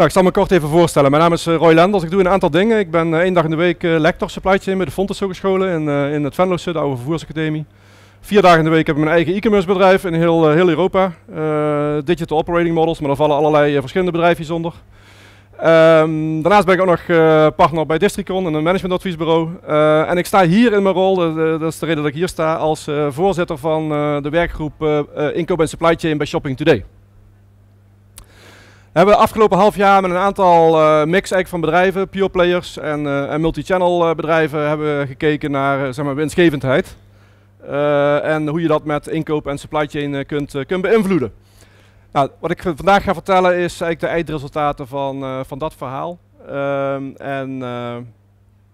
Nou, ik zal me kort even voorstellen. Mijn naam is eh, Roy Lenders. Ik doe een aantal dingen. Ik ben eh, één dag in de week eh, lector supply chain bij de Fontes Hogescholen in, in het Venlose, de oude vervoersacademie. Vier dagen in de week heb ik mijn eigen e-commerce bedrijf in heel, heel Europa. digital operating models, maar daar vallen allerlei verschillende bedrijven onder. Ehm, daarnaast ben ik ook nog partner bij Districon, een managementadviesbureau. Uh, en ik sta hier in mijn rol, dat is de reden dat ik hier sta, als voorzitter van de werkgroep Inkoop en Supply Chain bij Shopping Today. We hebben afgelopen half jaar met een aantal uh, mix van bedrijven, pure players en, uh, en multichannel eh, bedrijven, hebben gekeken naar zeg maar winstgevendheid. en hoe je dat met inkoop en supply chain kunt, kunt beïnvloeden. Nou, wat ik vandaag ga vertellen is eigenlijk de eindresultaten van, van dat verhaal. Ehm, en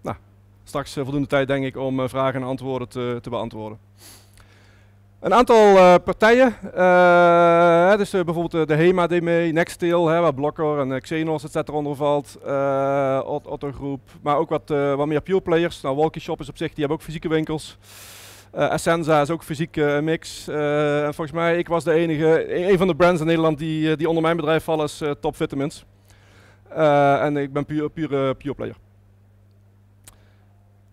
nou, straks voldoende tijd denk ik om vragen en antwoorden te, te beantwoorden. Een aantal eh, partijen, uh, dus eh, bijvoorbeeld de HEMA deed mee, Nextil, hè, waar Blokker en Xenos etc. onder valt, Ot Otto Groep, maar ook wat, wat meer pure players. Nou, Walkie Shop is op zich, die hebben ook fysieke winkels. Essenza is ook fysiek mix. en volgens mij, ik was de enige, e-, een, van de brands in Nederland die, die onder mijn bedrijf vallen is Top Vitamins. en ik ben puur pure, pure player.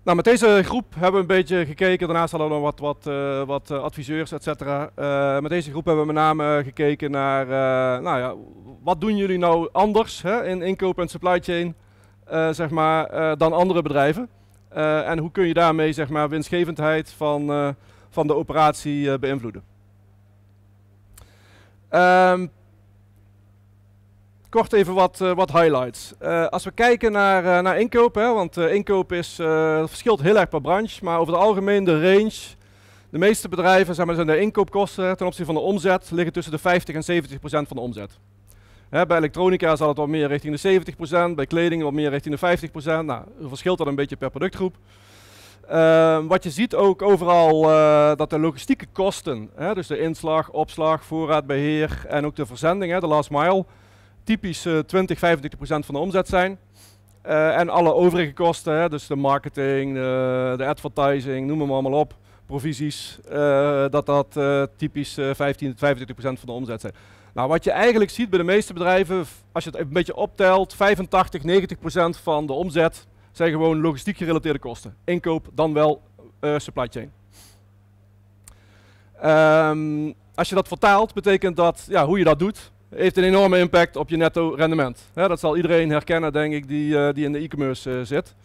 Nou, met deze groep hebben we een beetje gekeken. Daarnaast hadden we nog wat, wat, eh, wat eh, adviseurs, et cetera. Eh, met deze groep hebben we met name gekeken naar, nou ja, wat doen jullie nou anders hè, in inkoop en supply chain, zeg maar, dan andere bedrijven? en hoe kun je daarmee, zeg maar, winstgevendheid van, van de operatie beïnvloeden? Ehm kort even wat, eh, wat highlights. Eh, als we kijken naar, uh, naar inkoop, want inkoop is, verschilt heel erg per branche, maar over het algemeen de range. De meeste bedrijven maar, zijn de inkoopkosten ten opzichte van de omzet liggen tussen de 50 en 70 procent van de omzet. Hè, bij elektronica zal het wat meer richting de 70 procent, bij kleding wat meer richting de 50 procent. Nou, verschilt dat een beetje per productgroep. Ehm, wat je ziet ook overal dat de logistieke kosten, hè, dus de inslag, opslag, voorraad, beheer en ook de verzending, hè, de last mile, typisch 20, eh, 25% van de omzet zijn. Eh, en alle overige kosten, hè, dus de marketing, de, de advertising, noem hem allemaal op, provisies, eh, dat dat typisch 15 35 25% van de omzet zijn. Nou, wat je eigenlijk ziet bij de meeste bedrijven, als je het een beetje optelt, 85, 90% van de omzet zijn gewoon logistiek gerelateerde kosten. Inkoop, dan wel supply chain. Ehm, als je dat vertaalt, betekent dat ja, hoe je dat doet, heeft een enorme impact op je netto rendement. dat zal iedereen herkennen, denk ik, die, eh, die in de e-commerce eh, zit.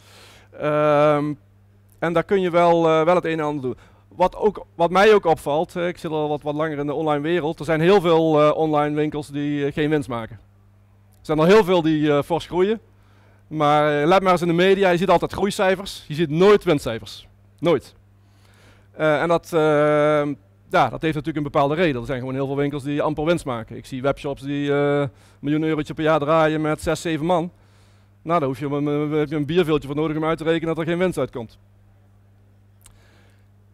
Ehm, en daar kun je wel, eh, wel het een en ander doen. Wat, ook, wat mij ook opvalt, ik zit al wat, wat langer in de online wereld, er zijn heel veel online winkels die geen winst maken. Er zijn al heel veel die fors groeien. Maar let maar eens in de media, je ziet altijd groeicijfers, je ziet nooit winstcijfers. Nooit. en dat ehm, ja, dat heeft natuurlijk een bepaalde reden. Er zijn gewoon heel veel winkels die amper winst maken. Ik zie webshops die uh, miljoen eurotje per jaar draaien met 6, 7 man. Nou, daar hoef je een, heb je een bierviltje voor nodig om uit te rekenen dat er geen winst uitkomt.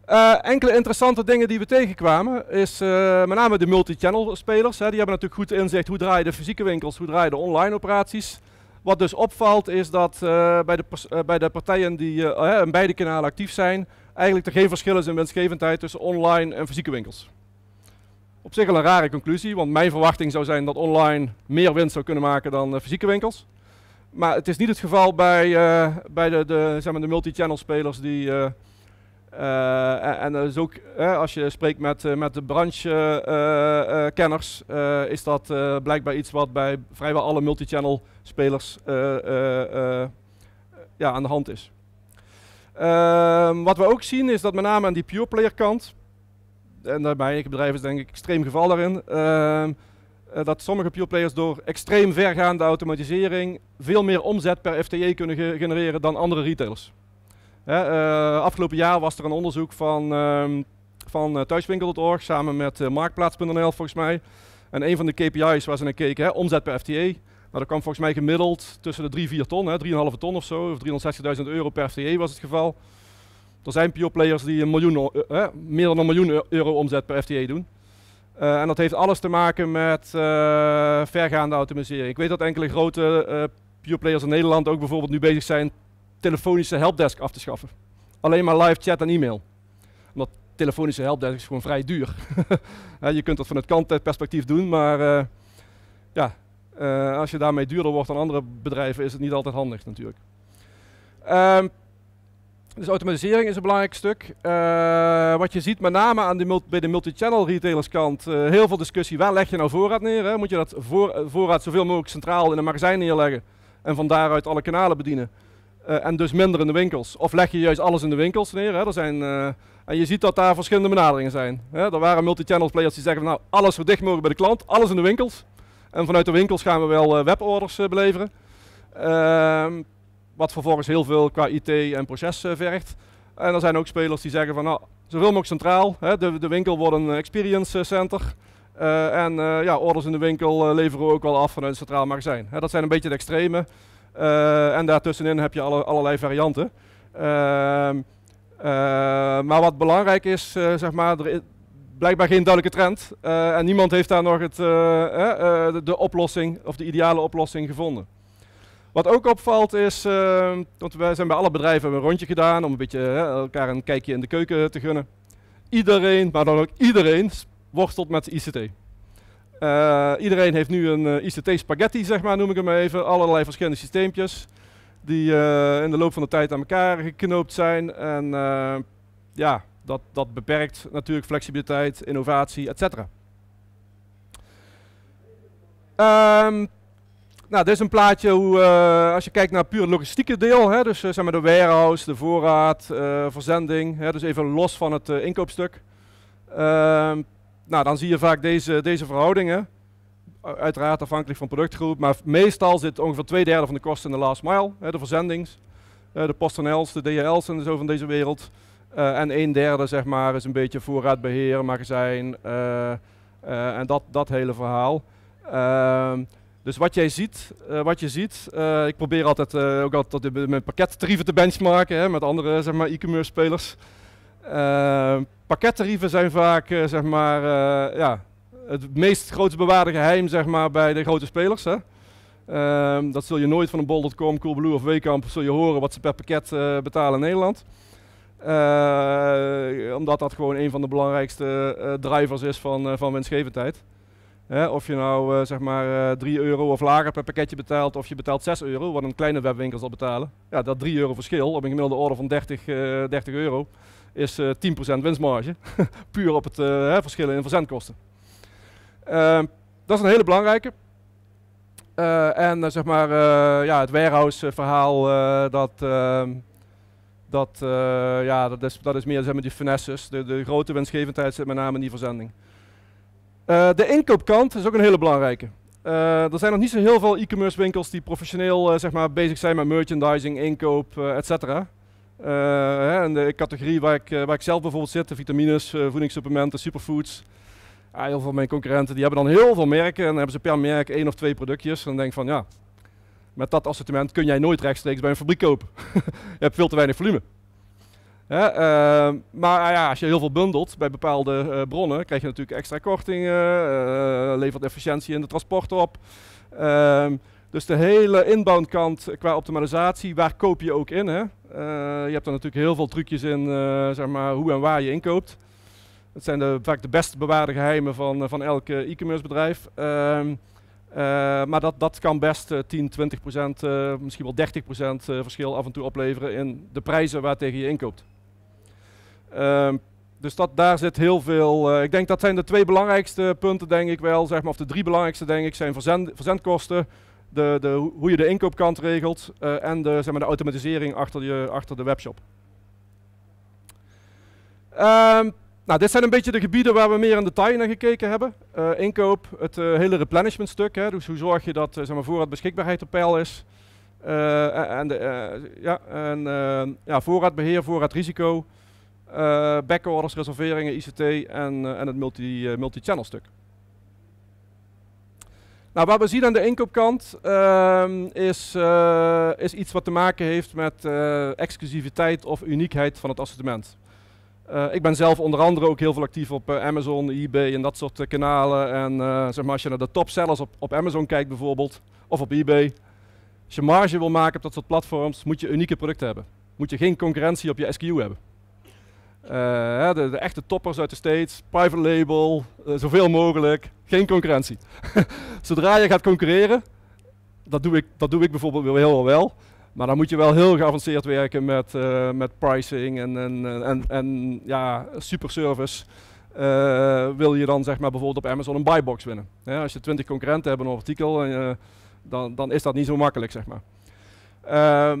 Uh, enkele interessante dingen die we tegenkwamen is eh, met name de multichannel spelers. Hè, die hebben natuurlijk goed inzicht hoe draaien de fysieke winkels, hoe draaien de online operaties. Wat dus opvalt is dat bij, de bij, de partijen die aan beide kanalen actief zijn, eigenlijk er geen verschil is in winstgevendheid tussen online en fysieke winkels. Op zich al een rare conclusie, want mijn verwachting zou zijn dat online meer winst zou kunnen maken dan eh, fysieke winkels. Maar het is niet het geval bij, eh, bij de, de, zeg maar de multi-channel spelers die. Uh, uh, en dus ook als je spreekt met, met de branchekenners, is dat blijkbaar iets wat bij vrijwel alle multi-channel spelers ja, aan de hand is. Ehm, wat we ook zien is dat met name aan die pure player kant, en daarbij, ik bedrijf is denk ik extreem geval daarin, ehm, eh, dat sommige pure players door extreem vergaande automatisering veel meer omzet per FTE kunnen genereren dan andere retailers. Hè, eh, afgelopen jaar was er een onderzoek van, ehm, van eh, thuiswinkel.org samen met marktplaats.nl volgens mij. En een van de KPI's waar ze naar keken, hè, omzet per FTE, dat kwam volgens mij gemiddeld tussen de 3 4 ton, 3,5 ton of zo, of 360.000 euro per FTE was het geval. Er zijn pure players die een miljoen, eh, eh, meer dan een miljoen e-, euro omzet per FTE doen. Eh, en dat heeft alles te maken met eh, vergaande automatisering. Ik weet dat enkele grote uh, pure players in Nederland ook bijvoorbeeld nu bezig zijn telefonische helpdesk af te schaffen. Alleen maar live chat en e-mail. Omdat telefonische helpdesk is gewoon vrij duur. je kunt dat het kantperspectief doen, maar ja, eh, als je daarmee duurder wordt dan andere bedrijven, is het niet altijd handig natuurlijk. Ehm, dus automatisering is een belangrijk stuk. Eh, wat je ziet met name aan de bij de multichannel retailers kant, eh, heel veel discussie, waar leg je nou voorraad neer? Hè? Moet je dat voor, voorraad zoveel mogelijk centraal in een magazijn neerleggen en van daaruit alle kanalen bedienen? en dus minder in de winkels. Of leg je juist alles in de winkels neer? Hè? Er zijn, en je ziet dat daar verschillende benaderingen zijn. Hè? Er waren multichannel players die zeggen, nou alles zo dicht mogelijk bij de klant, alles in de winkels. En vanuit de winkels gaan we wel eh, weborders eh, beleveren. Ehm, wat vervolgens heel veel qua IT en proces eh, vergt. En er zijn ook spelers die zeggen van nou, zoveel mogelijk centraal. Hè, de, de, winkel wordt een experience center. en ja, orders in de winkel leveren we ook wel af vanuit het centraal magazijn. Hè, dat zijn een beetje de extreme. en daartussenin heb je allerlei varianten. Ehm, maar wat belangrijk is, zeg maar, blijkbaar geen duidelijke trend. Eh, en niemand heeft daar nog het, eh, eh, de, de, oplossing of de ideale oplossing gevonden. Wat ook opvalt is, ehm, want wij zijn bij alle bedrijven een rondje gedaan om een beetje elkaar een kijkje in de keuken te gunnen. Iedereen, maar dan ook iedereen, worstelt met ICT. iedereen heeft nu een ICT-spaghetti, zeg maar, noem ik hem even. Allerlei verschillende systeempjes die in de loop van de tijd aan elkaar geknoopt zijn. En ja, dat, dat beperkt natuurlijk flexibiliteit, innovatie, etc. Um, ehm, nou, dit is een plaatje hoe, eh, als je kijkt naar puur logistieke deel, hè, dus eh, zeg maar de warehouse, de voorraad, eh, verzending, hè, dus even los van het inkoopstuk. Ehm, nou, dan zie je vaak deze, deze verhoudingen, uiteraard afhankelijk van productgroep, maar meestal zit ongeveer twee derde van de kosten in de last mile, hè, de verzendings, de postnels, de DHL's en zo van deze wereld. Eh, en een derde zeg maar, is een beetje voorraadbeheer, magazijn uh, en dat, dat hele verhaal. Ehm, dus wat jij ziet, wat je ziet ik probeer altijd ook altijd mijn pakkettarieven te benchmarken hè, met andere zeg maar, e-commerce spelers. Ehm, pakkettarieven zijn vaak zeg maar, ja, het meest grote bewaarde geheim zeg maar, bij de grote spelers. Hè. Ehm, dat zul je nooit van een bol.com, Coolblue of Wekamp zul je horen wat ze per pakket betalen in Nederland. Eh, omdat dat gewoon een van de belangrijkste eh, drivers is van, eh, van winstgevendheid. of je nou zeg maar 3 euro of lager per pakketje betaalt, of je betaalt 6 euro, wat een kleine webwinkel zal betalen. Ja, dat 3 euro verschil op een gemiddelde orde van 30, 30 euro is 10% winstmarge. Puur op het verschil in verzendkosten. Ehm, dat is een hele belangrijke. en zeg maar, ja, het warehouse verhaal dat ehm, dat, eh, ja, dat, is, dat is meer zeg maar, die finesses. De, de grote winstgevendheid zit met name in die verzending. Eh, de inkoopkant is ook een hele belangrijke. Eh, er zijn nog niet zo heel veel e-commerce winkels die professioneel zeg maar, bezig zijn met merchandising, inkoop, etc. En de categorie waar ik, waar ik zelf bijvoorbeeld zit, de vitamines, voedingssupplementen, superfoods. Ah, heel veel van mijn concurrenten die hebben dan heel veel merken en dan hebben ze per merk één of twee productjes. En dan denk ik van ja, met dat assortiment kun jij nooit rechtstreeks bij een fabriek kopen. je hebt veel te weinig volume. Ehm, maar ah ja, als je heel veel bundelt bij bepaalde eh, bronnen, krijg je natuurlijk extra kortingen, eh, levert efficiëntie in de transport op. Ehm, dus de hele inbound kant qua optimalisatie, waar koop je ook in? Hè? Eh, je hebt er natuurlijk heel veel trucjes in, zeg maar, hoe en waar je inkoopt. Dat zijn de, vaak de best bewaarde geheimen van, van elk e-commerce bedrijf. Ehm, eh, maar dat, dat kan best 10, eh, 20 procent, eh, misschien wel 30 procent verschil af en toe opleveren in de prijzen waar tegen je inkoopt. Ehm, dus dat, daar zit heel veel. ik denk dat zijn de twee belangrijkste punten, denk ik wel. Zeg maar, of de drie belangrijkste, denk ik, zijn verzend, verzendkosten. De, de, hoe je de inkoopkant regelt en de, zeg maar, de automatisering achter, je, achter de webshop. Ehm, nou, dit zijn een beetje de gebieden waar we meer in detail naar gekeken hebben. Eh, inkoop, het eh, hele replenishment stuk. Hè, dus hoe zorg je dat eh, zeg maar, voorraadbeschikbaarheid op peil is. Uh, en, de, ja, en ja, voorraadbeheer, voorraadrisico, backorders, reserveringen, ICT en, en het multi, multi-channel stuk. Nou, wat we zien aan de inkoopkant ehm, is, is iets wat te maken heeft met exclusiviteit of uniekheid van het assortiment. Eh, ik ben zelf onder andere ook heel veel actief op eh, Amazon, eBay en dat soort eh, kanalen. En zeg maar, als je naar de top op, op Amazon kijkt bijvoorbeeld, of op eBay. Als je marge wil maken op dat soort platforms, moet je unieke producten hebben. Moet je geen concurrentie op je SKU hebben. De, de, echte toppers uit de States, private label, zoveel mogelijk, geen concurrentie. Zodra je gaat concurreren, dat doe ik, dat doe ik bijvoorbeeld heel wel, maar dan moet je wel heel geavanceerd werken met, eh, met pricing en, en, eh, en, ja, super service. Eh, wil je dan zeg maar bijvoorbeeld op Amazon een buybox winnen. als je 20 concurrenten hebt een artikel, en, dan, dan is dat niet zo makkelijk zeg maar. Ehm,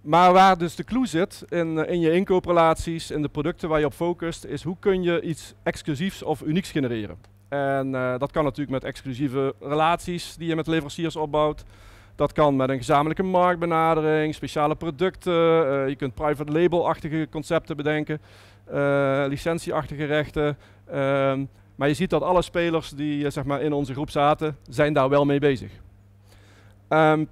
maar waar dus de clue zit in, in je inkooprelaties, in de producten waar je op focust, is hoe kun je iets exclusiefs of unieks genereren. En dat kan natuurlijk met exclusieve relaties die je met leveranciers opbouwt. Dat kan met een gezamenlijke marktbenadering, speciale producten. Eh, je kunt private label-achtige concepten bedenken, eh, licentieachtige rechten. Ehm, maar je ziet dat alle spelers die eh, zeg maar in onze groep zaten, zijn daar wel mee bezig. Um,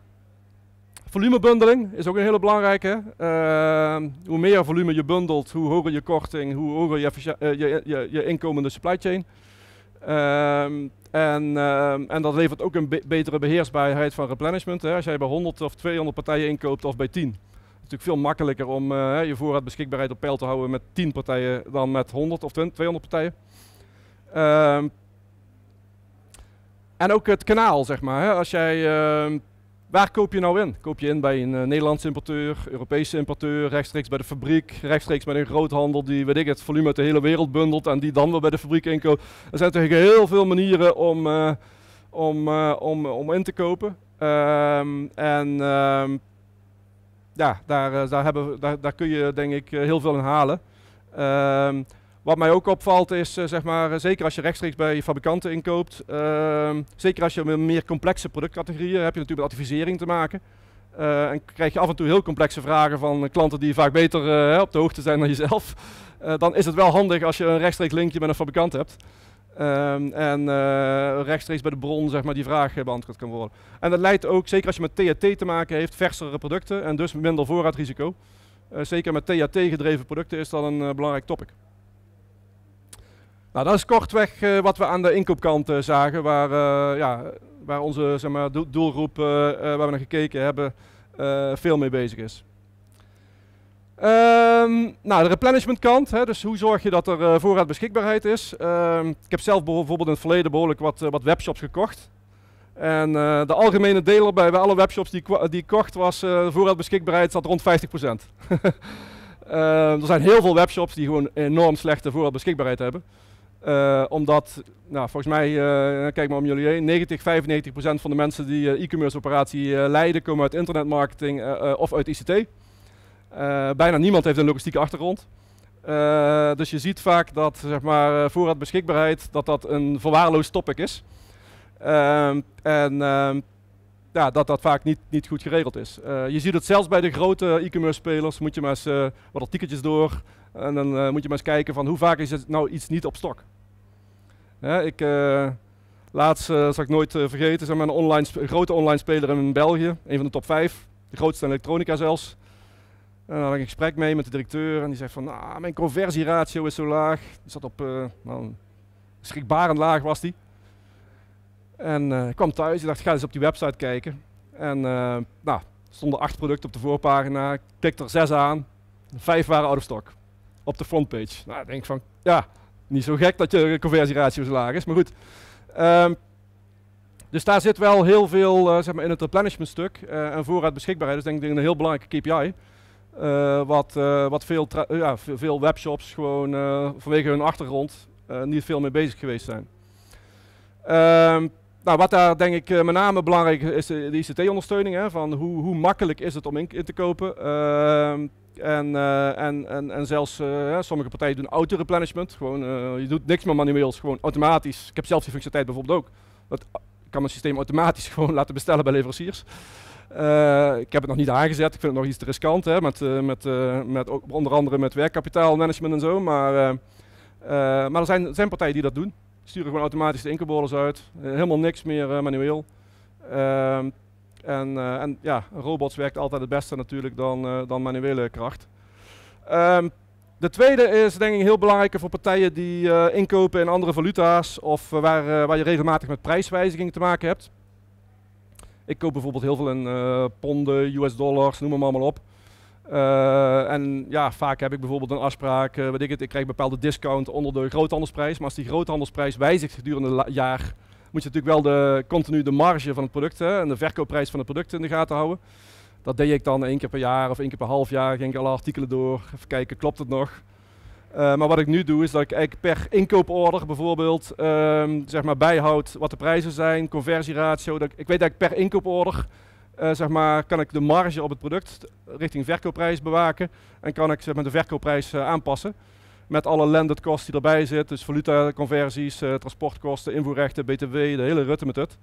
volumebundeling is ook een hele belangrijke. Ehm, hoe meer volume je bundelt, hoe hoger je korting, hoe hoger je, je, je, je inkomende supply chain. Um, en, ehm, en dat levert ook een betere beheersbaarheid van replenishment. Hè. Als jij bij 100 of 200 partijen inkoopt of bij 10. Het is natuurlijk veel makkelijker om eh, je voorraad beschikbaarheid op peil te houden met 10 partijen dan met 100 of 200 partijen. Ehm, en ook het kanaal, zeg maar. Hè. Als jij ehm, Waar koop je nou in? Koop je in bij een eh, Nederlandse importeur, Europese importeur, rechtstreeks bij de fabriek, rechtstreeks bij een groothandel die, weet ik het, volume uit de hele wereld bundelt en die dan weer bij de fabriek inkoopt. Er zijn natuurlijk heel veel manieren om, eh, om, eh, om, om in te kopen. Ehm, en ehm, ja, daar, daar, hebben, daar, daar kun je denk ik heel veel in halen. Ehm, wat mij ook opvalt is, eh, zeg maar, eh, zeker als je rechtstreeks bij fabrikanten inkoopt, ehm, zeker als je met meer complexe productcategorieën heb je natuurlijk met advisering te maken. Eh, en krijg je af en toe heel complexe vragen van klanten die vaak beter op de hoogte zijn dan jezelf. dan is het wel handig als je een rechtstreeks linkje met een fabrikant hebt. Ehm, en rechtstreeks bij de bron zeg maar, die vraag beantwoord kan worden. En dat leidt ook, zeker als je met THT te maken heeft, versere producten en dus minder voorraadrisico. zeker met THT-gedreven producten is dat een belangrijk topic. Nou, dat is kortweg eh, wat we aan de inkoopkant eh, zagen, waar, eh, ja, waar onze zeg maar, doelgroep, waar we naar gekeken hebben, veel mee bezig is. Ehm, nou, de kant, hè, dus hoe zorg je dat er voorraad beschikbaarheid is. Ehm, ik heb zelf bijvoorbeeld in het verleden behoorlijk wat, webshops gekocht. En de algemene deler bij, alle webshops die, die ik kocht was, de voorraadbeschikbaarheid zat rond 50%. Ehm, er zijn heel veel webshops die gewoon enorm slechte voorraadbeschikbaarheid hebben. Eh, omdat, nou, volgens mij, uh, kijk maar om jullie heen, 90, 95 procent van de mensen die eh, e-commerce operatie leiden, komen uit internetmarketing of uit ICT. bijna niemand heeft een logistieke achtergrond. dus je ziet vaak dat zeg maar, voorraadbeschikbaarheid dat dat een verwaarloosd topic is. Ehm, en ehm, ja, dat dat vaak niet, niet goed geregeld is. je ziet het zelfs bij de grote e-commerce spelers, moet je maar eens wat artikeltjes door. En dan moet je maar eens kijken van hoe vaak is het nou iets niet op stok ik, eh, laatst, eh, zal ik nooit eh, vergeten, zijn we een, online, grote online speler in België, een van de top 5, de grootste in elektronica zelfs. En daar had ik een gesprek mee met de directeur en die zegt van, nou, mijn conversieratio is zo laag. Die zat op, uh, schrikbarend laag was die. En ik kwam thuis en dacht, ga eens op die website kijken. En nou, stonden acht producten op de voorpagina, ik klikte er zes aan. Vijf waren out of stock op de frontpage. Nou, ik van, ja, niet zo gek dat je conversieratio zo laag is, maar goed. Ehm, dus daar zit wel heel veel eh, zeg maar in het replenishment stuk uh, en voorraad beschikbaarheid. Dus denk ik een heel belangrijke KPI. Eh, wat wat veel, ja, veel webshops gewoon vanwege hun achtergrond niet veel mee bezig geweest zijn. Ehm, nou, wat daar denk ik met name belangrijk is, is de ICT-ondersteuning. Van hoe, hoe makkelijk is het om in, in te kopen. Ehm, en, eh, en, en, en zelfs eh, sommige partijen doen auto-replenishment. Gewoon, eh, je doet niks meer manueels, gewoon automatisch. Ik heb zelf die functionaliteit bijvoorbeeld ook. Dat kan mijn systeem automatisch gewoon laten bestellen bij leveranciers. ik heb het nog niet aangezet, ik vind het nog iets te riskant. Hè, met, met, met, onder andere met werkkapitaalmanagement en zo. Maar, maar er zijn, zijn, partijen die dat doen. Sturen gewoon automatisch de inkerbollers uit. helemaal niks meer manueel. Ehm, en, eh, en ja, robots werkt altijd het beste natuurlijk dan, eh, dan manuele kracht. Ehm, de tweede is denk ik heel belangrijk voor partijen die eh, inkopen in andere valuta's of waar, waar, je regelmatig met prijswijzigingen te maken hebt. Ik koop bijvoorbeeld heel veel in ponden, US-dollars, noem maar allemaal op. en ja, vaak heb ik bijvoorbeeld een afspraak, weet ik het, ik krijg een bepaalde discount onder de groothandelsprijs. Maar als die groothandelsprijs wijzigt gedurende het jaar, moet je natuurlijk wel de, continu de marge van het product hè, en de verkoopprijs van het product in de gaten houden. Dat deed ik dan één keer per jaar of één keer per half jaar. Ging ik alle artikelen door, even kijken, klopt het nog? Eh, maar wat ik nu doe is dat ik eigenlijk per inkooporder bijvoorbeeld ehm, zeg maar bijhoud wat de prijzen zijn, conversieratio. Dat ik, weet dat ik per inkooporder eh, zeg maar, kan ik de marge op het product richting verkoopprijs bewaken en kan ik ze met de verkoopprijs eh, aanpassen. Met alle landed cost die erbij zit, dus valutaconversies, eh, transportkosten, invoerrechten, btw, de hele rutte met het.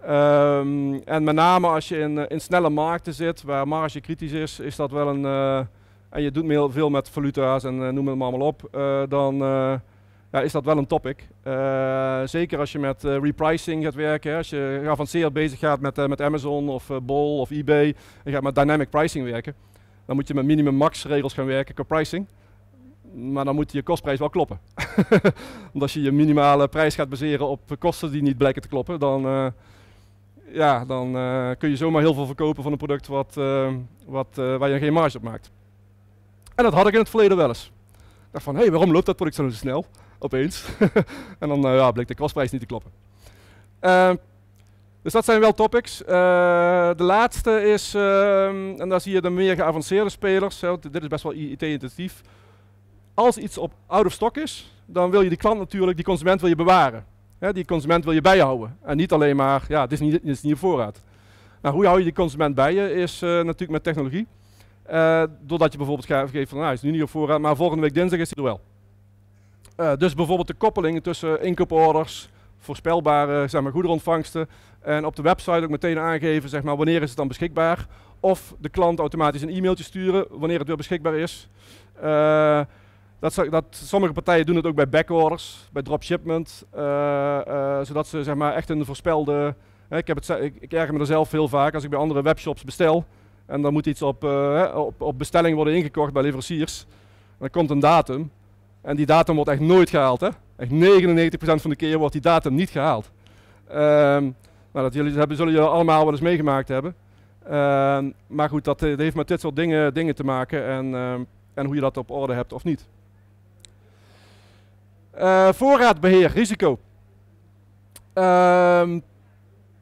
Ehm, en met name als je in, eh, in snelle markten zit, waar marge kritisch is, is dat wel een... Eh, en je doet heel veel met valuta's en noem het maar allemaal op, dan ja, is dat wel een topic. zeker als je met repricing gaat werken, hè, als je geavanceerd bezig gaat met, met Amazon of Bol of eBay, en gaat met dynamic pricing werken, dan moet je met minimum-max regels gaan werken qua pricing. Maar dan moet je kostprijs wel kloppen. Want als je je minimale prijs gaat baseren op kosten die niet blijken te kloppen, dan, ja, dan kun je zomaar heel veel verkopen van een product wat, wat, waar je geen marge op maakt. En dat had ik in het verleden wel eens. Ik dacht van, hé, hey, waarom loopt dat product zo snel? Opeens. en dan ja, bleek de kostprijs niet te kloppen. dus dat zijn wel topics. de laatste is, en daar zie je de meer geavanceerde spelers, dit is best wel IT-intensief als iets op out of stock is, dan wil je die klant natuurlijk, die consument wil je bewaren. die consument wil je bijhouden. En niet alleen maar, ja, het is niet, je is niet voorraad. Nou, hoe hou je die consument bij je is eh, natuurlijk met technologie. Eh, doordat je bijvoorbeeld geeft van, nou, hij is nu niet op voorraad, maar volgende week dinsdag is het er wel. Eh, dus bijvoorbeeld de koppeling tussen inkooporders, voorspelbare zeg maar, goederenontvangsten en op de website ook meteen aangeven zeg maar, wanneer is het dan beschikbaar. Of de klant automatisch een e-mailtje sturen wanneer het weer beschikbaar is. Dat, dat, sommige partijen doen het ook bij backorders, bij dropshipment, uh, eh, eh, zodat ze zeg maar, echt een voorspelde... Hè, ik, heb het, ik, ik erger me er zelf heel vaak als ik bij andere webshops bestel en dan moet iets op, eh, op, op, bestelling worden ingekocht bij leveranciers. Dan komt een datum en die datum wordt echt nooit gehaald. Hè? Echt 99% van de keer wordt die datum niet gehaald. Um, nou, dat jullie, hebben, zullen jullie allemaal wel eens meegemaakt hebben. Ehm, maar goed, dat, heeft met dit soort dingen, dingen te maken en, ehm, en hoe je dat op orde hebt of niet. Eh, voorraadbeheer, risico. Ehm,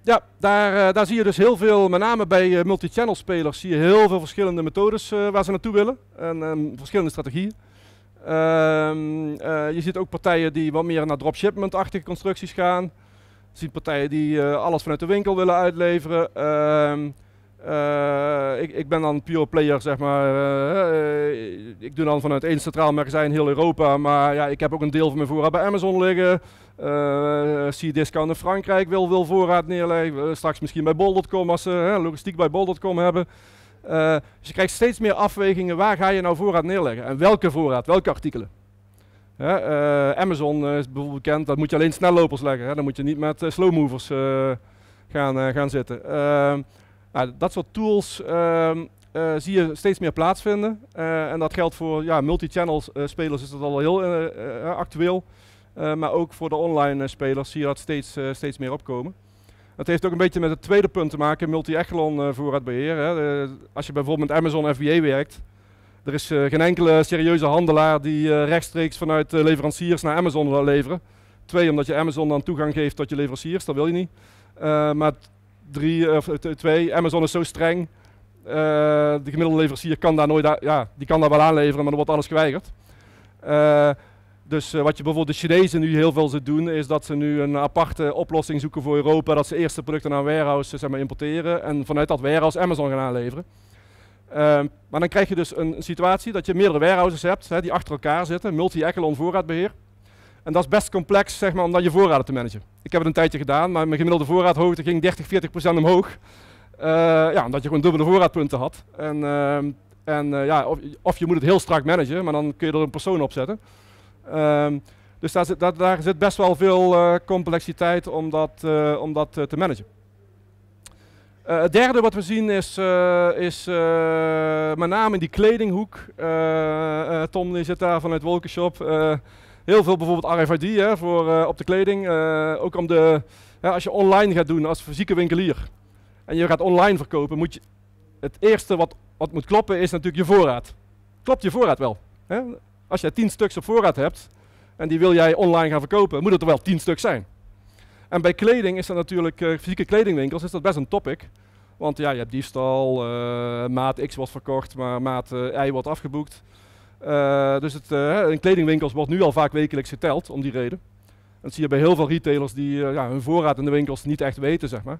ja, daar, eh, daar zie je dus heel veel, met name bij eh, multichannel spelers, zie je heel veel verschillende methodes waar ze naartoe willen. En ehm, verschillende strategieën. Ehm, je ziet ook partijen die wat meer naar dropshipment-achtige constructies gaan. Je ziet partijen die alles vanuit de winkel willen uitleveren. Eh, ik, ik, ben dan pure player, zeg maar. Eh, eh, ik doe dan vanuit één centraal magazijn heel Europa. Maar ja, ik heb ook een deel van mijn voorraad bij Amazon liggen. Uh, C-Discount in Frankrijk wil, wil voorraad neerleggen. straks misschien bij Bol.com als ze logistiek bij Bol.com hebben. dus je krijgt steeds meer afwegingen. Waar ga je nou voorraad neerleggen? En welke voorraad? Welke artikelen? Amazon is bijvoorbeeld bekend. Dat moet je alleen snellopers leggen. Hè? Dan moet je niet met slow movers gaan, gaan zitten. Ehm, nou, dat soort tools ehm, eh, zie je steeds meer plaatsvinden. Eh, en dat geldt voor ja, multi-channel eh, spelers is dat al heel actueel. maar ook voor de online spelers zie je dat steeds, steeds meer opkomen. Dat heeft ook een beetje met het tweede punt te maken, multi-echelon voorraadbeheer. Hè. als je bijvoorbeeld met Amazon FBA werkt, er is geen enkele serieuze handelaar die rechtstreeks vanuit leveranciers naar Amazon wil leveren. Twee, omdat je Amazon dan toegang geeft tot je leveranciers, dat wil je niet. maar drie, eh, of eh, twee, Amazon is zo streng. Eh, de gemiddelde leverancier kan daar nooit, ja, die kan daar wel aanleveren, maar dan wordt alles geweigerd. dus wat je bijvoorbeeld de Chinezen nu heel veel zit doen, is dat ze nu een aparte oplossing zoeken voor Europa. Dat ze eerst de producten naar warehouses warehouse zeg maar, importeren en vanuit dat warehouse Amazon gaan aanleveren. Ehm, maar dan krijg je dus een situatie dat je meerdere warehouses hebt hè, die achter elkaar zitten, multi-echelon voorraadbeheer. En dat is best complex zeg maar, om dan je voorraden te managen. Ik heb het een tijdje gedaan, maar mijn gemiddelde voorraadhoogte ging 30, 40 procent omhoog. Eh, ja, omdat je gewoon dubbele voorraadpunten had. En, eh, en eh, ja, of, of, je moet het heel strak managen, maar dan kun je er een persoon op zetten. Ehm, dus daar zit, daar, zit, best wel veel complexiteit om dat, om dat te managen. het derde wat we zien is, is met name in die kledinghoek. Tom die zit daar vanuit Wolkenshop heel veel bijvoorbeeld RFID hè, voor, eh, op de kleding. Eh, ook om de, hè, als je online gaat doen als fysieke winkelier en je gaat online verkopen, moet je, het eerste wat, wat moet kloppen is natuurlijk je voorraad. Klopt je voorraad wel? Hè? Als jij tien stuks op voorraad hebt en die wil jij online gaan verkopen, moet het er wel tien stuks zijn. En bij kleding is dat natuurlijk, eh, fysieke kledingwinkels, is dat best een topic. Want ja, je hebt diefstal, maat X wordt verkocht, maar maat Y wordt afgeboekt. Eh, dus het, uh, in kledingwinkels wordt nu al vaak wekelijks geteld, om die reden. Dat zie je bij heel veel retailers die eh, ja, hun voorraad in de winkels niet echt weten, zeg maar.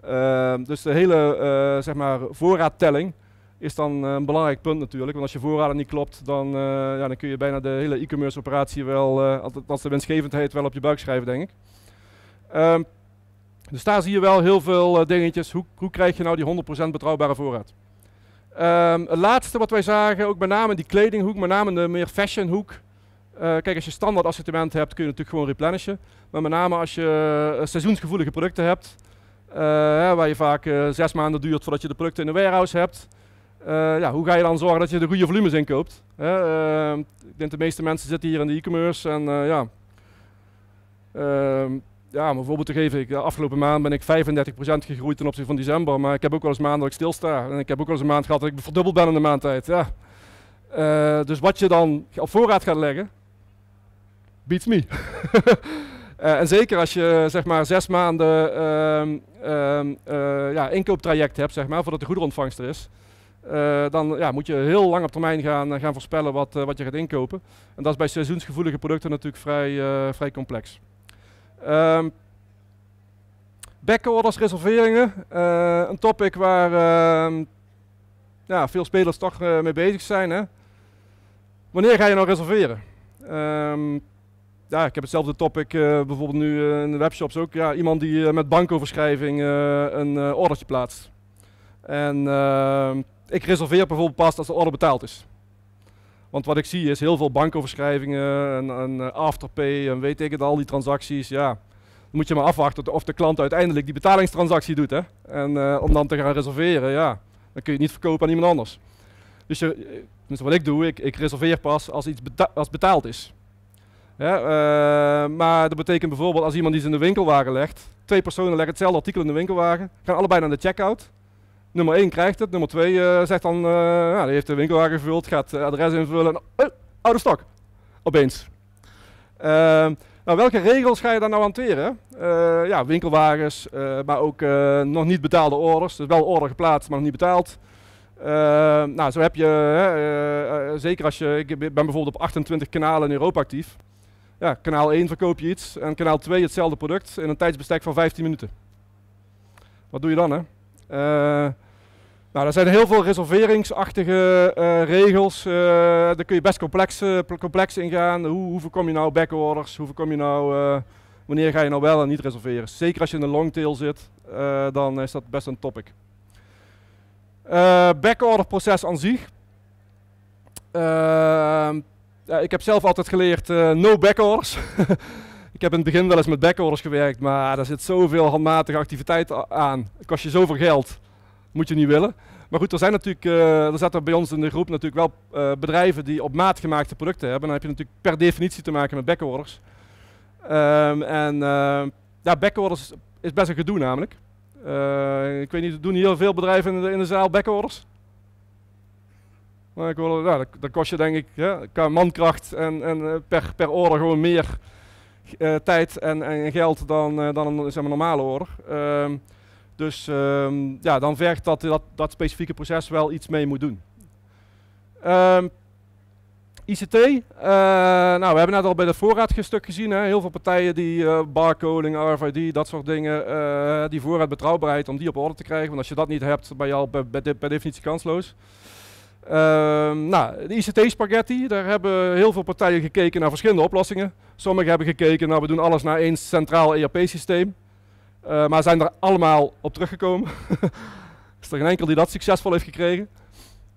Ehm, dus de hele zeg maar voorraadtelling is dan een belangrijk punt natuurlijk. Want als je voorraden niet klopt, dan, ja, dan kun je bijna de hele e-commerce operatie wel, als de winstgevendheid wel op je buik schrijven, denk ik. Ehm, dus daar zie je wel heel veel dingetjes. Hoe, hoe krijg je nou die 100% betrouwbare voorraad? Ehm, het laatste wat wij zagen, ook met name die kledinghoek, met name de meer fashionhoek. Uh, kijk, als je standaard assortiment hebt, kun je natuurlijk gewoon replenishen. Maar met name als je eh, seizoensgevoelige producten hebt, eh, waar je vaak zes maanden duurt voordat je de producten in de warehouse hebt. ja, hoe ga je dan zorgen dat je de goede volumes inkoopt? Ehm, ik denk de meeste mensen zitten hier in de e-commerce en ja, ehm, ja, om een voorbeeld te geven, ik, de eh, afgelopen maand ben ik 35% gegroeid ten opzichte van december. Maar ik heb ook wel eens maanden dat ik stilsta. En ik heb ook wel eens een maand gehad dat ik verdubbeld ben in de maand tijd. Ja. Eh, dus wat je dan op voorraad gaat leggen, beats me. Eh, en zeker als je zeg maar zes maanden ehm, ehm, ja, inkooptraject hebt, zeg maar, voordat de goederenontvangst er is. dan ja, moet je heel lang op termijn gaan, gaan voorspellen wat, wat je gaat inkopen. En dat is bij seizoensgevoelige producten natuurlijk vrij, vrij complex. Um, backorders, reserveringen. Eh, een topic waar ehm, ja, veel spelers toch eh, mee bezig zijn. Hè? Wanneer ga je nou reserveren? Ehm, ja, ik heb hetzelfde topic eh, bijvoorbeeld nu in de webshops ook. Ja, iemand die met bankoverschrijving een ordertje plaatst. En ik reserveer bijvoorbeeld pas als de order betaald is. Want wat ik zie is heel veel bankoverschrijvingen en, eh, afterpay en weet ik het, al die transacties. Ja, dan moet je maar afwachten of de klant uiteindelijk die betalingstransactie doet. Hè? En eh, om dan te gaan reserveren, ja, dan kun je het niet verkopen aan iemand anders. Dus eh, wat ik doe, ik, ik reserveer pas als iets als betaald is. maar dat betekent bijvoorbeeld als iemand iets in de winkelwagen legt, twee personen leggen hetzelfde artikel in de winkelwagen, gaan allebei naar de checkout, Nummer 1 krijgt het, nummer 2 eh, zegt dan, eh, ja, die heeft de winkelwagen gevuld, gaat adres invullen, en, eh, oude stok, opeens. Ehm, nou, welke regels ga je dan nou hanteren? ja, winkelwagens, maar ook nog niet betaalde orders. Dus wel order geplaatst, maar nog niet betaald. Ehm, nou, zo heb je, zeker als je, ik ben bijvoorbeeld op 28 kanalen in Europa actief. Ja, kanaal 1 verkoop je iets en kanaal 2 hetzelfde product in een tijdsbestek van 15 minuten. Wat doe je dan, hè? Nou, er zijn heel veel reserveringsachtige eh, regels. Uh, daar kun je best complex, eh, complex in gaan. Hoe, hoe voorkom je nou backorders? Hoe voorkom je nou, wanneer ga je nou wel en niet reserveren? Zeker als je in een longtail zit, dan is dat best een topic. Backorderproces aan zich. Ehm, ik heb zelf altijd geleerd, no backorders. Ik heb in het begin wel eens met backorders gewerkt, maar daar zit zoveel handmatige activiteit aan. Het kost je zoveel geld moet je niet willen. Maar goed, er, zijn natuurlijk, eh, er zaten bij ons in de groep natuurlijk wel eh, bedrijven die op maat gemaakte producten hebben. Dan heb je natuurlijk per definitie te maken met backorders. Ehm, en ehm, ja, backorders is best een gedoe namelijk. Eh, ik weet niet, doen heel veel bedrijven in de, in de zaal backorders? Maar nou, ik hoor, dat, kost je denk ik ja, mankracht en, en per, per order gewoon meer tijd en, en geld dan, dan een normale order. Ehm, dus ehm, ja, dan vergt dat, dat dat specifieke proces wel iets mee moet doen. Ehm, ICT, eh, nou, we hebben net al bij de voorraadgestuk gezien, hè, heel veel partijen die eh, barcoding, RFID, dat soort dingen, eh, die voorraad betrouwbaarheid om die op orde te krijgen, want als je dat niet hebt, ben je al per, definitie kansloos. Ehm, nou, de ICT-spaghetti, daar hebben heel veel partijen gekeken naar verschillende oplossingen. Sommigen hebben gekeken nou, we doen alles naar één centraal ERP-systeem. Uh, maar zijn er allemaal op teruggekomen. is er geen enkel die dat succesvol heeft gekregen.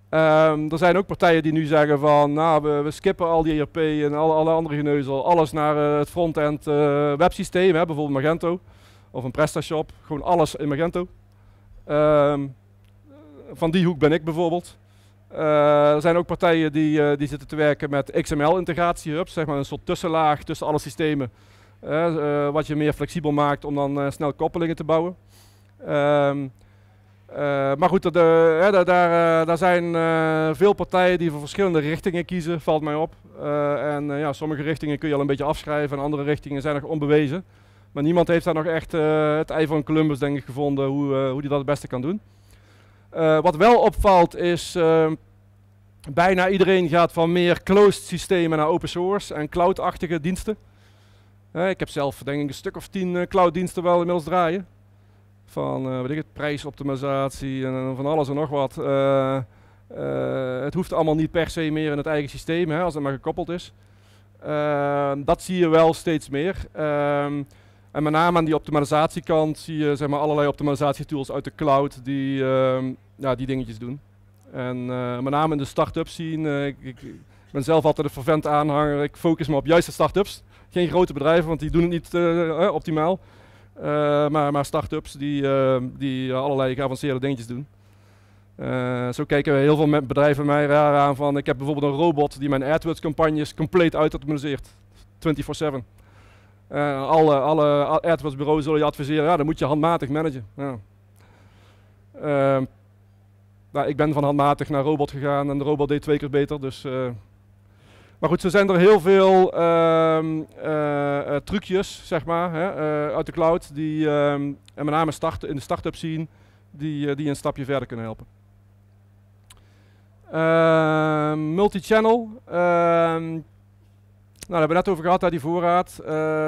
Ehm, er zijn ook partijen die nu zeggen van, nou, we, we skippen al die ERP en alle, alle andere geneuzel, alles naar eh, het front-end eh, websysteem, hè, bijvoorbeeld Magento of een PrestaShop, gewoon alles in Magento. Ehm, van die hoek ben ik bijvoorbeeld. er zijn ook partijen die, die zitten te werken met xml integratie zeg maar een soort tussenlaag tussen alle systemen eh, eh, wat je meer flexibel maakt om dan eh, snel koppelingen te bouwen. Ehm, maar goed, de, daar, daar, zijn veel partijen die voor verschillende richtingen kiezen, valt mij op. en ja, sommige richtingen kun je al een beetje afschrijven en andere richtingen zijn nog onbewezen. Maar niemand heeft daar nog echt het ei van Columbus, denk ik, gevonden hoe hij hoe dat het beste kan doen. wat wel opvalt is, ehm, bijna iedereen gaat van meer closed systemen naar open source en cloud-achtige diensten. Eh, ik heb zelf denk ik een stuk of tien eh, clouddiensten wel inmiddels draaien. Van eh, weet ik het, prijsoptimisatie en van alles en nog wat. het hoeft allemaal niet per se meer in het eigen systeem, hè, als het maar gekoppeld is. Ehm, dat zie je wel steeds meer. Ehm, en met name aan die optimalisatiekant zie je zeg maar, allerlei optimalisatietools uit de cloud die, ehm, ja, die dingetjes doen. En met name in de start ups zien, ik, ik, ben zelf altijd een fervent aanhanger, ik focus me op juiste start-ups. Geen grote bedrijven, want die doen het niet eh, eh, optimaal. Eh, maar, maar start-ups die, die allerlei geavanceerde dingetjes doen. zo kijken we heel veel bedrijven mij raar aan van... Ik heb bijvoorbeeld een robot die mijn AdWords-campagnes compleet automatiseert, 24-7. alle, alle AdWords-bureaus zullen je adviseren, ja, dat moet je handmatig managen. Ja. Ehm, nou, ik ben van handmatig naar robot gegaan en de robot deed twee keer beter. Dus maar goed, zo zijn er heel veel ehm, eh, eh, trucjes, zeg maar, hè, eh, uit de cloud. Die, ehm, en met name start, in de start-up zien die, die een stapje verder kunnen helpen. Ehm, multichannel. Nou, daar hebben we net over gehad, hè, die voorraad.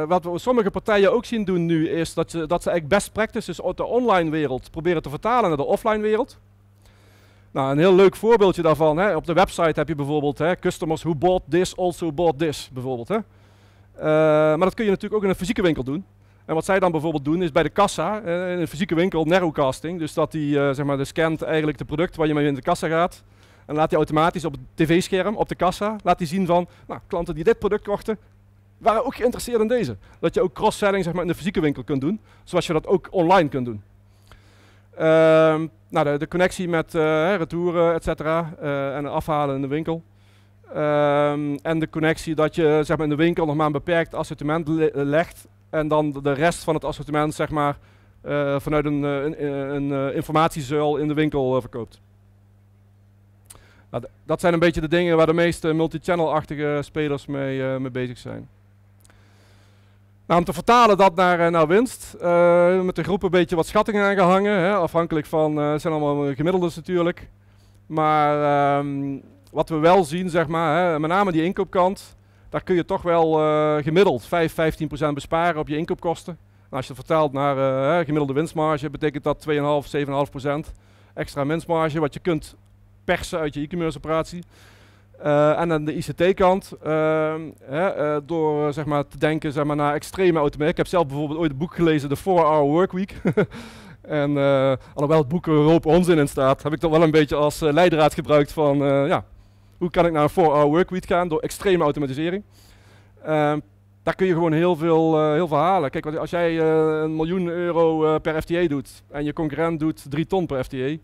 wat we sommige partijen ook zien doen nu, is dat ze, dat ze eigenlijk best practices uit de online wereld proberen te vertalen naar de offline wereld. Nou, een heel leuk voorbeeldje daarvan. Hè. Op de website heb je bijvoorbeeld hè, customers who bought this also bought this, bijvoorbeeld. Hè. Eh, maar dat kun je natuurlijk ook in een fysieke winkel doen. En wat zij dan bijvoorbeeld doen is bij de kassa, in een fysieke winkel, narrowcasting. Dus dat die, uh, zeg maar, de scant eigenlijk de product waar je mee in de kassa gaat. En laat die automatisch op het tv-scherm, op de kassa, laat die zien van, nou, klanten die dit product kochten, waren ook geïnteresseerd in deze. Dat je ook cross-selling zeg maar, in de fysieke winkel kunt doen, zoals je dat ook online kunt doen. Ehm, nou, de, de, connectie met eh, retouren, et cetera, uh, en afhalen in de winkel. Ehm, en de connectie dat je zeg maar, in de winkel nog maar een beperkt assortiment legt en dan de rest van het assortiment zeg maar, eh, vanuit een, een, informatiezuil in de winkel verkoopt. Nou, dat zijn een beetje de dingen waar de meeste multichannel-achtige spelers mee, mee bezig zijn. Nou, om te vertalen dat naar, eh, winst, uh, met de groep een beetje wat schattingen aangehangen. Hè, afhankelijk van, eh, zijn allemaal gemiddeldes natuurlijk. Maar ehm, wat we wel zien, zeg maar, hè, met name die inkoopkant, daar kun je toch wel gemiddeld 5, 15% besparen op je inkoopkosten. En als je het vertaalt naar gemiddelde winstmarge, betekent dat 2,5, 7,5% extra winstmarge, wat je kunt persen uit je e-commerce operatie. Eh, en aan de ICT-kant, ehm, eh, door eh, zeg maar, te denken zeg maar, naar extreme automatisering. Ik heb zelf bijvoorbeeld ooit een boek gelezen, The 4-Hour Workweek. en alhoewel het boek er hoop onzin in staat, heb ik dat wel een beetje als leidraad gebruikt van ja, hoe kan ik naar een 4-Hour Workweek gaan door extreme automatisering. Ehm, daar kun je gewoon heel veel, heel veel halen. Kijk, als jij een miljoen euro per FTA e doet en je concurrent doet 3 ton per FTA, e,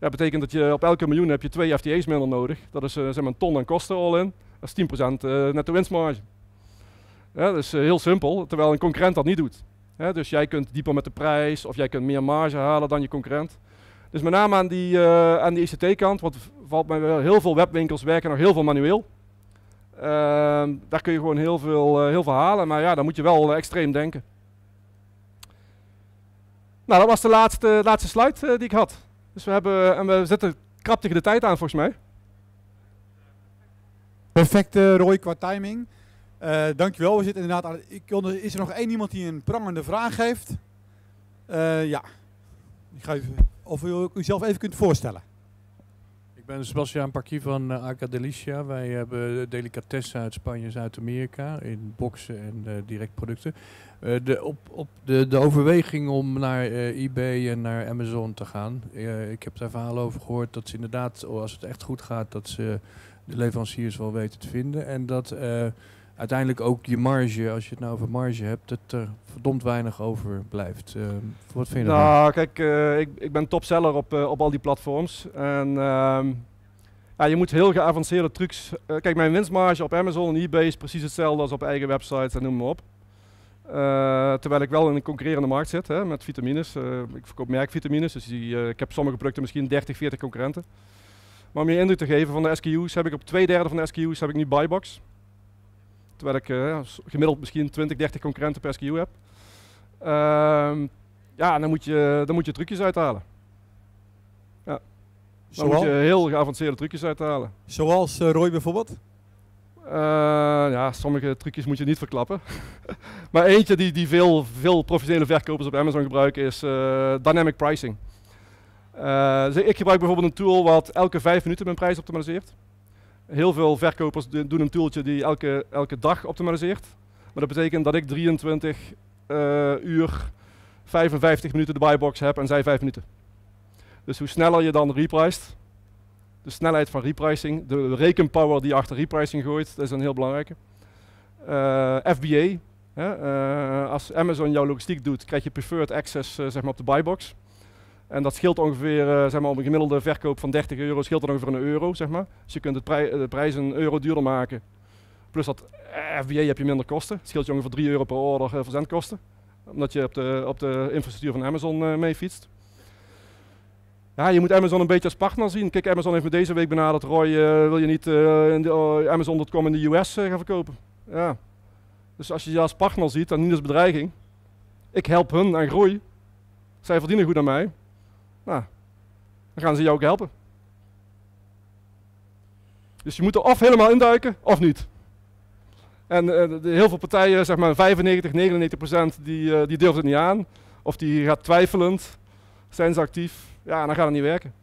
dat betekent dat je op elke miljoen heb je twee FTE's minder nodig. Dat is eh, zeg maar een ton aan kosten al in. Dat is 10% eh, netto winstmarge. Ja, dat is eh, heel simpel, terwijl een concurrent dat niet doet. Ja, dus jij kunt dieper met de prijs of jij kunt meer marge halen dan je concurrent. Dus met name aan die, aan die ICT-kant, e want valt mij wel, heel veel webwinkels werken nog heel veel manueel. Ehm, daar kun je gewoon heel veel, heel veel halen, maar ja, dan moet je wel extreem denken. Nou, dat was de laatste, laatste slide die ik had. Dus we, hebben, en we zitten krap tegen de tijd aan, volgens mij. Perfecte, Roy, qua timing. Eh, dankjewel. We zitten inderdaad aan het Is er nog één iemand die een prangende vraag heeft? Eh, ja. Ik ga even, of u, u zelf even kunt voorstellen ben Sebastian Parquy van uh, Arca Delicia. Wij hebben delicatessen uit Spanje en Zuid-Amerika in boxen en eh, direct producten. Eh, de, op, op de, de overweging om naar eBay en naar Amazon te gaan. ik heb daar verhalen over gehoord dat ze inderdaad, oh, als het echt goed gaat, dat ze de leveranciers wel weten te vinden. En dat uiteindelijk ook je marge, als je het nou over marge hebt, dat er verdomd weinig over blijft. Eh, wat vind je nou, kijk, eh, ik, ik, ben topseller op, eh, op al die platforms. En ehm, ja, je moet heel geavanceerde trucs... kijk, mijn winstmarge op Amazon en eBay is precies hetzelfde als op eigen websites en noem maar op. terwijl ik wel in een concurrerende markt zit hè, met vitamines. ik verkoop merkvitamines, dus die, ik heb sommige producten misschien 30, 40 concurrenten. Maar om je indruk te geven van de SKU's, heb ik op twee derde van de SKU's heb ik nu buybox terwijl ik eh, gemiddeld misschien 20, 30 concurrenten per SKU heb. Ehm, ja, dan moet, je, dan moet je trucjes uithalen. Ja. Dan moet je heel geavanceerde trucjes uithalen. Zoals eh, Roy bijvoorbeeld? Eh, ja, sommige trucjes moet je niet verklappen. maar eentje die, die veel, veel professionele verkopers op Amazon gebruiken is dynamic pricing. Dus ik gebruik bijvoorbeeld een tool wat elke vijf minuten mijn prijs optimaliseert. Heel veel verkopers doen een tooltje die elke, elke dag optimaliseert. Maar dat betekent dat ik 23 eh, uur 55 minuten de buybox heb en zij 5 minuten. Dus hoe sneller je dan repriced, de snelheid van repricing, de rekenpower die achter repricing gooit, dat is een heel belangrijke. Eh, FBA, hè, eh, als Amazon jouw logistiek doet, krijg je preferred access zeg maar op de buybox. En dat scheelt ongeveer, eh, zeg maar, op een gemiddelde verkoop van 30 euro scheelt dat ongeveer een euro, zeg maar. Dus je kunt de, prijzen prijs een euro duurder maken. Plus dat FBA heb je minder kosten. scheelt je ongeveer 3 euro per order eh, verzendkosten. Omdat je op de, op de infrastructuur van Amazon eh, mee fietst. Ja, je moet Amazon een beetje als partner zien. Kijk, Amazon heeft me deze week benaderd. Roy, wil je niet uh, Amazon.com in de US gaan verkopen? Ja. Dus als je je als partner ziet dan niet als bedreiging. Ik help hun aan groei. Zij verdienen goed aan mij. Nou, dan gaan ze jou ook helpen. Dus je moet er of helemaal induiken, of niet. En eh, heel veel partijen, zeg maar 95, 99 procent, die, uh, die durft het niet aan. Of die gaat twijfelend, zijn ze actief. Ja, dan gaat het niet werken.